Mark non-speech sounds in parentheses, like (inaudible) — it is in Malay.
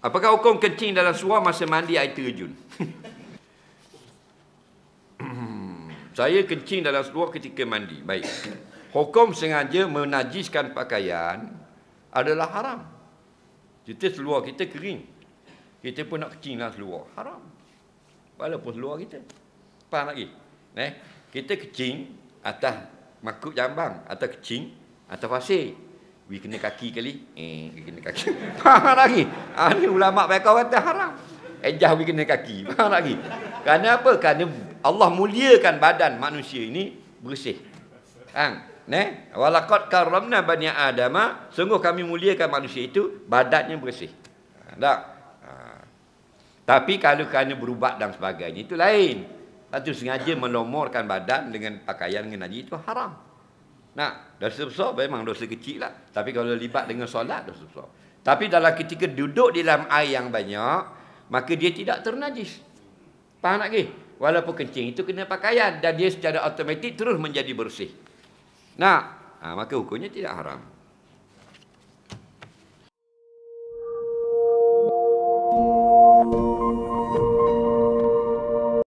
Apakah hukum kencing dalam suar masa mandi air terjun? Hmm, saya kencing dalam suar ketika mandi. Baik. Hukum sengaja menajiskan pakaian adalah haram. Kita seluar kita kering. Kita pun nak kencing dalam seluar. Haram. Walaupun seluar kita. Faham lagi? Eh? Kita kencing atas makut jambang. Atau kencing atas pasir. We kena kaki kali. Eh, kena kaki. (laughs) Faham lagi? ha, ni ulama mereka kata haram ejah eh, pergi kena kaki (laughs) faham lagi kerana apa kerana Allah muliakan badan manusia ini bersih kan ne walaqad karramna bani adama sungguh kami muliakan manusia itu badannya bersih tak ah. tapi kalau kerana berubat dan sebagainya itu lain Lalu sengaja melomorkan badan dengan pakaian dengan najis itu haram. Nah, dosa besar memang dosa kecil lah. Tapi kalau libat dengan solat, dosa besar. Tapi dalam ketika duduk di dalam air yang banyak, maka dia tidak ternajis. Faham tak ke? Walaupun kencing itu kena pakaian dan dia secara automatik terus menjadi bersih. Nah, ha, maka hukumnya tidak haram.